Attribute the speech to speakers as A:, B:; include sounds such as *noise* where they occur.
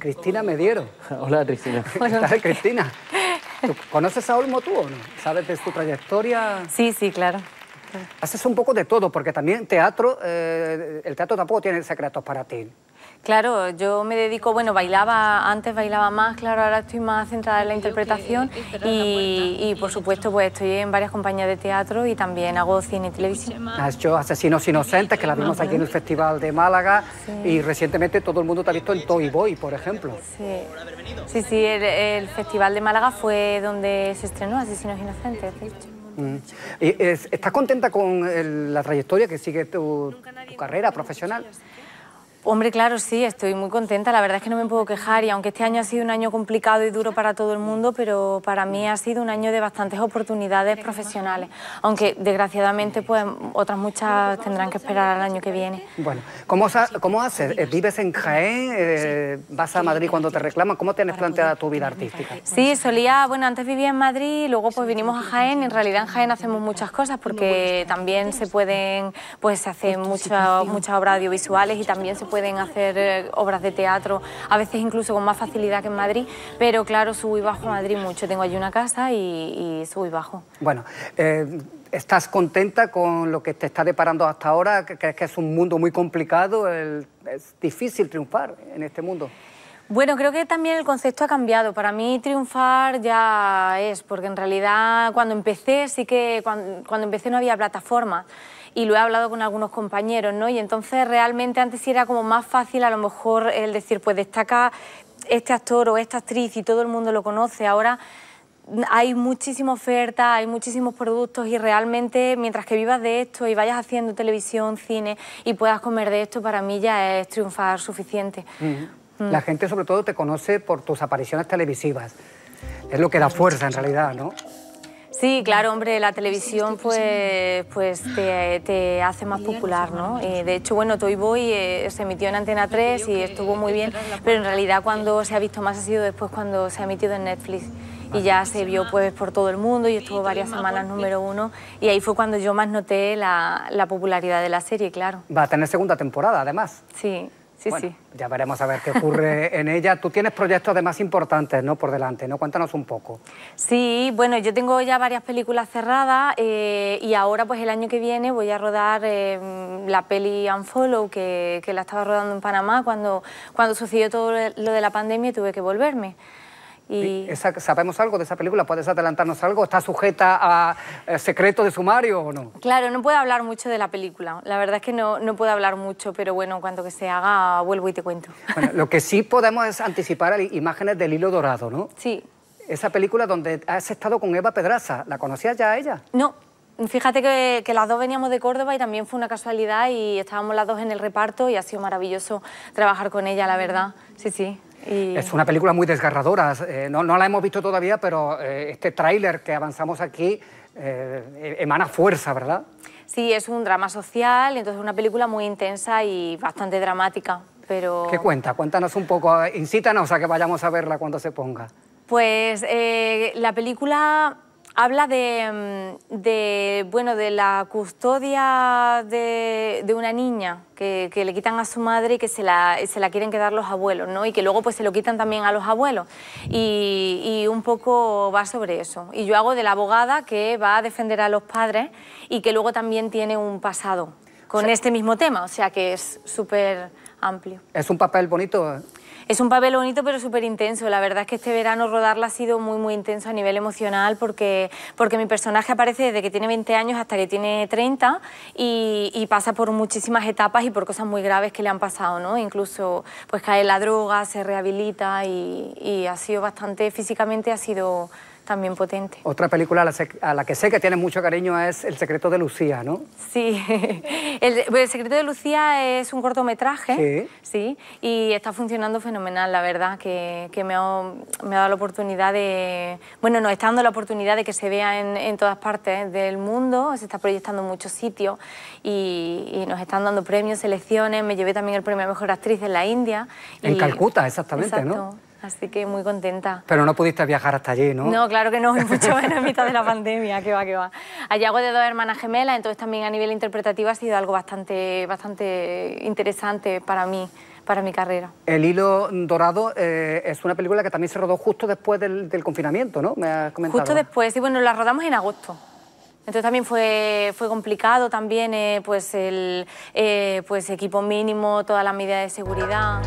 A: Cristina dieron. *laughs* Hola, Cristina. Hola. *laughs* Cristina? ¿Conoces a Olmo tú o no? ¿Sabes de su trayectoria? Sí, sí, claro. Haces un poco de todo, porque también teatro, eh, el teatro tampoco tiene secretos para ti.
B: Claro, yo me dedico, bueno, bailaba, antes bailaba más, claro, ahora estoy más centrada en la interpretación y, por supuesto pues estoy en varias compañías de teatro y también hago cine y televisión.
A: Has hecho Asesinos Inocentes, que la vimos aquí en el Festival de Málaga y recientemente todo el mundo te ha visto en Toy Boy, por ejemplo.
B: Sí, sí, sí el, Festival de Málaga fue donde se estrenó Asesinos Inocentes, de hecho.
A: Mm. ¿Estás contenta con la trayectoria que sigue tu carrera profesional?
B: Hombre, claro, sí, estoy muy contenta. La verdad es que no me puedo quejar y aunque este año ha sido un año complicado y duro para todo el mundo, pero para mí ha sido un año de bastantes oportunidades profesionales. Aunque desgraciadamente pues otras muchas tendrán que esperar al año que viene.
A: Bueno, ¿cómo, cómo haces? Eh, ¿Vives en Jaén? Eh, ¿Vas a Madrid cuando te reclaman? ¿Cómo tienes planteada tu vida artística?
B: Sí, solía, bueno, antes vivía en Madrid, y luego pues vinimos a Jaén. En realidad en Jaén hacemos muchas cosas porque también se pueden, pues se hacen muchas, muchas obras audiovisuales y también se pueden hacer eh, obras de teatro, a veces incluso con más facilidad que en Madrid, pero claro, subo y bajo a Madrid mucho. Tengo allí una casa y, subo y bajo.
A: Bueno, eh, ¿Estás contenta con lo que te está deparando hasta ahora? ¿Crees que es un mundo muy complicado? ¿Es difícil triunfar en este mundo?
B: Bueno, creo que también el concepto ha cambiado. Para mí triunfar ya es, porque en realidad cuando empecé sí que, cuando, cuando empecé no había plataforma y lo he hablado con algunos compañeros, ¿no? Y entonces realmente antes era como más fácil a lo mejor el decir, pues destaca este actor o esta actriz y todo el mundo lo conoce. Ahora hay muchísima oferta, hay muchísimos productos y realmente mientras que vivas de esto y vayas haciendo televisión, cine y puedas comer de esto, para mí ya es triunfar suficiente.
A: Mm. La gente sobre todo te conoce por tus apariciones televisivas. Es lo que da fuerza en realidad, ¿no?
B: Sí, claro, hombre, la televisión pues, pues, pues te, hace más popular, ¿no? Eh, de hecho, bueno, Toy Boy eh, se emitió en Antena 3 y estuvo muy bien, pero en realidad cuando se ha visto más ha sido después cuando se ha emitido en Netflix y ya pues se vio pues por todo el mundo y estuvo varias semanas número uno y ahí fue cuando yo más noté la, la popularidad de la serie, claro.
A: Va a tener segunda temporada además.
B: Sí. Sí, sí.
A: Ya veremos a ver qué ocurre *laughs* en ella. Tú tienes proyectos de más importantes, ¿no? Por delante, ¿no? Cuéntanos un poco.
B: Sí, bueno, yo tengo ya varias películas cerradas eh, y ahora, pues el año que viene voy a rodar eh, la peli Unfollow que, que la estaba rodando en Panamá cuando, cuando sucedió todo lo de la pandemia y tuve que volverme.
A: Y... Esa, ¿Sabemos algo de esa película? ¿Puedes adelantarnos algo? ¿Está sujeta a, eh, secretos de sumario o no?
B: Claro, no puedo hablar mucho de la película. La verdad es que no, no puedo hablar mucho, pero bueno, cuando que se haga, vuelvo y te cuento.
A: lo que sí podemos es anticipar imágenes del hilo dorado, ¿no? Sí. Esa película donde has estado con Eva Pedraza, ¿la conocías ya a ella?
B: No, Fíjate que, las dos veníamos de Córdoba y también fue una casualidad y estábamos las dos en el reparto y ha sido maravilloso trabajar con ella, la verdad. Sí, sí.
A: Es una película muy desgarradora. Eh, no, la hemos visto todavía, pero eh, este tráiler que avanzamos aquí eh, e-, emana fuerza, ¿verdad?
B: Sí, es un drama social, entonces es una película muy intensa y bastante dramática. Pero... ¿Qué
A: cuenta? Cuéntanos un poco, incítanos a que vayamos a verla cuando se ponga.
B: Pues la película habla mm, de, bueno, de la custodia de, una niña que, le quitan a su madre y que se la, quieren quedar los abuelos, ¿no? Y que luego pues se lo quitan también a los abuelos. Y, un poco va sobre eso. Y yo hago de la abogada que va a defender a los padres y que luego también tiene un pasado con este mismo tema, o sea que es súper amplio.
A: Es un papel bonito.
B: Es un papel bonito pero súper intenso. La verdad es que este verano rodarla ha sido muy, muy intenso a nivel emocional porque, porque mi personaje aparece desde que tiene 20 años hasta que tiene 30 y, pasa por muchísimas etapas y por cosas muy graves que le han pasado, ¿no? Incluso pues cae en la droga, se rehabilita y ha sido bastante, físicamente ha sido también potente.
A: Otra película a la, que sé que tiene mucho cariño es El secreto de Lucía, ¿no? Sí,
B: *laughs* pues, el, secreto de Lucía es un cortometraje, sí, y está funcionando fenomenal, la verdad, que, me, ha, dado la oportunidad de... Bueno, nos está dando la oportunidad de que se vea en, todas partes del mundo, se está proyectando en muchos sitios y, nos están dando premios, selecciones, me llevé también el premio a Mejor Actriz en la India. En Calcuta,
A: exactamente, ¿no?
B: así que muy contenta.
A: Pero no pudiste viajar hasta allí, ¿no? No,
B: claro que no, mucho *laughs* menos mitad de la pandemia, que va, que va. Allí hago de dos hermanas gemelas, entonces también a nivel interpretativo ha sido algo bastante, bastante interesante para mí para mi carrera.
A: El Hilo Dorado eh, es una película que también se rodó justo después del, confinamiento, ¿no? Me has comentado. Justo
B: después, y bueno, la rodamos en agosto. Entonces también fue, fue complicado también eh, pues el eh, pues equipo mínimo, todas las medidas de seguridad.